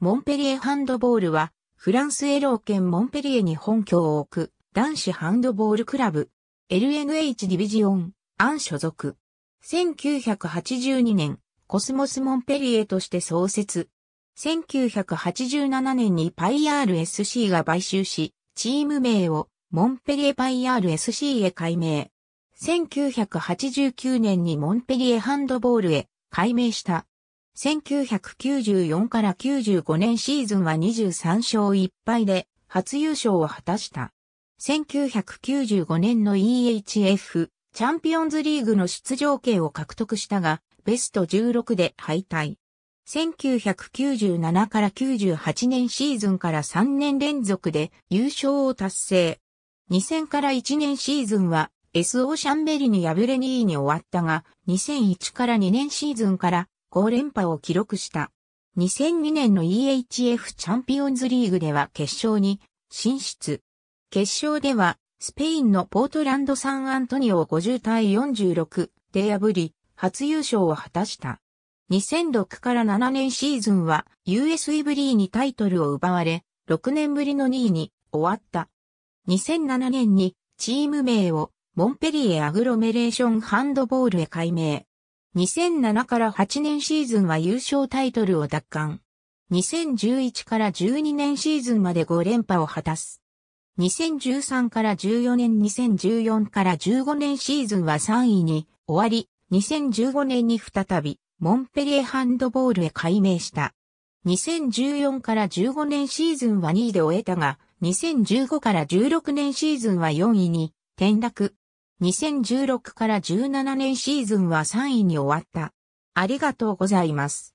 モンペリエハンドボールは、フランスエロー県モンペリエに本拠を置く、男子ハンドボールクラブ、LNH ディビジオン、アン所属。1982年、コスモスモンペリエとして創設。1987年にパイアール SC が買収し、チーム名をモンペリエパイアール SC へ改名。1989年にモンペリエハンドボールへ改名した。1994から95年シーズンは23勝1敗で初優勝を果たした。1995年の EHF チャンピオンズリーグの出場権を獲得したが、ベスト16で敗退。1997から98年シーズンから3年連続で優勝を達成。2000から1年シーズンは SO シャンベリに敗れ2位に終わったが、2001から2年シーズンから5連覇を記録した。2002年の EHF チャンピオンズリーグでは決勝に進出。決勝では、スペインのポートランド・サンアントニオを50対46で破り、初優勝を果たした。2006から7年シーズンは US イブリーにタイトルを奪われ、6年ぶりの2位に終わった。2007年にチーム名をモンペリエアグロメレーションハンドボールへ改名。2007から8年シーズンは優勝タイトルを奪還。2011から12年シーズンまで5連覇を果たす。2013から14年2014から15年シーズンは3位に終わり、2015年に再びモンペリエハンドボールへ改名した。2014から15年シーズンは2位で終えたが、2015から16年シーズンは4位に転落。2016から17年シーズンは3位に終わった。ありがとうございます。